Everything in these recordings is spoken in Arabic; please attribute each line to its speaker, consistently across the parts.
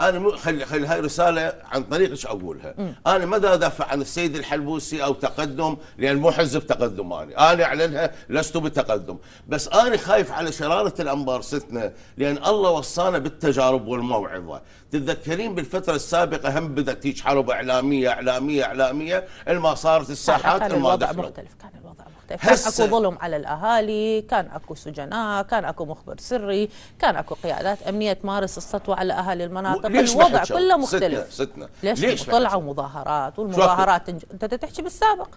Speaker 1: انا خلي خلي هاي رساله عن طريق ايش اقولها انا ما ادافع عن السيد الحلبوسي او تقدم لان مو حزب تقدم انا انا اعلنها لست بالتقدم بس انا خايف على شراره الانبار ستنا لان الله وصانا بالتجارب والموعظه تتذكرين بالفتره السابقه هم بدات تيج حرب اعلاميه اعلاميه اعلاميه الما صارت الساحات الما دخلت مختلف
Speaker 2: كان المختلف كان اكو ظلم على الاهالي كان اكو سجناء كان اكو مخبر سري كان اكو قيادات امنيه تمارس السطوه على اهالي المناطق الوضع كله مختلف ستنا,
Speaker 1: ستنا. ليش, ليش طلعوا
Speaker 2: مظاهرات والمظاهرات انج... انت تحكي بالسابق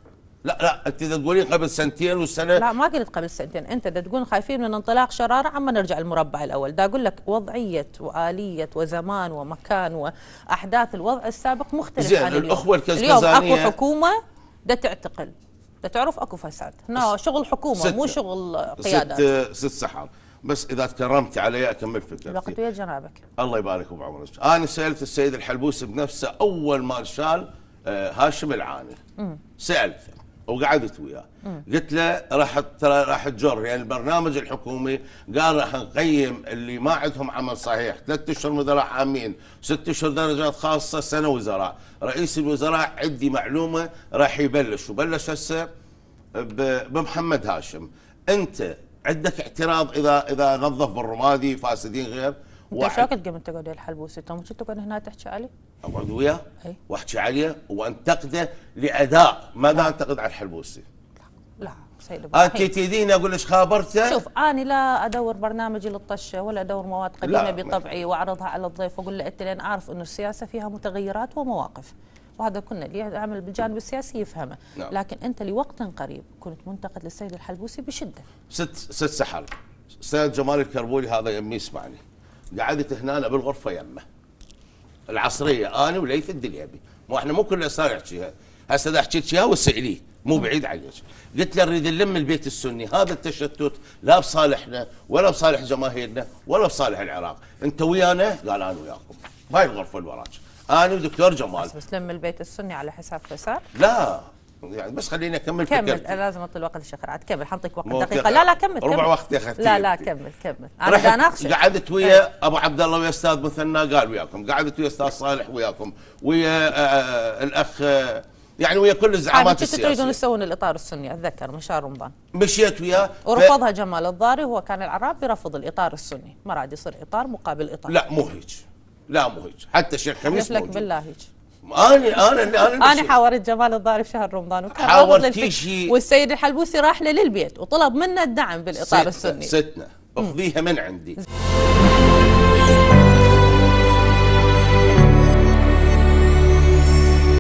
Speaker 1: لا لا انت تقولين قبل سنتين والسنه لا
Speaker 2: ما قلت قبل سنتين انت تقول خايفين من انطلاق شراره عما نرجع المربع الاول دا اقول لك وضعيه واليه وزمان ومكان واحداث الوضع السابق مختلف زين عن اليوم الاخوه الكزكزانيه اليوم اكو حكومه دا تعتقل تعرف اكو فساد هنا شغل حكومه ستة. مو شغل قيادات
Speaker 1: ست, ست سحاب بس اذا تكرمت علي اكمل فكرتي الوقت ويا جنابك الله يبارك بعمرك انا سالت السيد الحلبوسي بنفسه اول ما شال آه، هاشم العاني سالته وقعدت وياه قلت له راح ترى راح تجر يعني البرنامج الحكومي قال راح نقيم اللي ما عندهم عمل صحيح ثلاث اشهر مدراء عامين ست اشهر درجات خاصه سنه وزراء رئيس الوزراء عندي معلومه راح يبلش وبلش هسه بمحمد هاشم انت عندك اعتراض اذا اذا نظف بالرمادي فاسدين غير انت شو
Speaker 2: قد قمت تقعد الحلبوسي انت مش تقعد هنا تحكي علي؟
Speaker 1: اقعد وياه واحكي عليه وانتقده لاداء ماذا انتقد على الحلبوسي
Speaker 2: لا لا سيد ابو انت آه، تريدين
Speaker 1: اقول لك خابرته شوف
Speaker 2: انا لا ادور برنامجي للطشه ولا ادور مواد قديمه بطبعي واعرضها على الضيف واقول له انت لان اعرف انه السياسه فيها متغيرات ومواقف وهذا كنا اللي يعمل بالجانب السياسي يفهمه نعم. لكن انت لوقت قريب كنت منتقد للسيد الحلبوسي بشده
Speaker 1: ست ست سحر سيد جمال الكربولي هذا يمي يسمعني قعدت هنا بالغرفه يمه العصريه انا وليث الدليبي مو احنا مو كل صار يحكيها هسه اذا حكيت شيها وسعلي مو بعيد عليك قلت له نريد نلم البيت السني هذا التشتت لا بصالحنا ولا بصالح جماهيرنا ولا بصالح العراق انت ويانا قال انا وياكم هاي الغرفه اللي وراك انا ودكتور جمال بس,
Speaker 2: بس لم البيت السني على حساب فساد
Speaker 1: لا يعني بس خليني اكمل كمل
Speaker 2: لازم اطل وقت الشيخ رعد كمل حنطيك وقت دقيقه لا لا كمل ربع كمل. وقت يا اختي لا لا كمل كمل انا بدي اناقشك
Speaker 1: قعدت ويا إيه. ابو عبد الله ويا استاذ مثنى قال وياكم قعدت ويا استاذ صالح وياكم ويا آه، آه، الاخ آه، يعني ويا كل الزعامات السياسيه تريدون
Speaker 2: تسوون الاطار السني اتذكر من شهر رمضان
Speaker 1: مشيت وياه ورفضها
Speaker 2: ف... جمال الضاري هو كان العراب يرفض الاطار السني ما راد يصير اطار مقابل اطار لا
Speaker 1: مو هيك لا مو هيك حتى الشيخ خميس لك بالله
Speaker 2: هيك انا انا انا انا حاورت جمال الضاري في شهر رمضان وكان شيء والسيد الحلبوسي راح له للبيت وطلب منه الدعم بالاطار السني
Speaker 1: ستنا اخذيها من عندي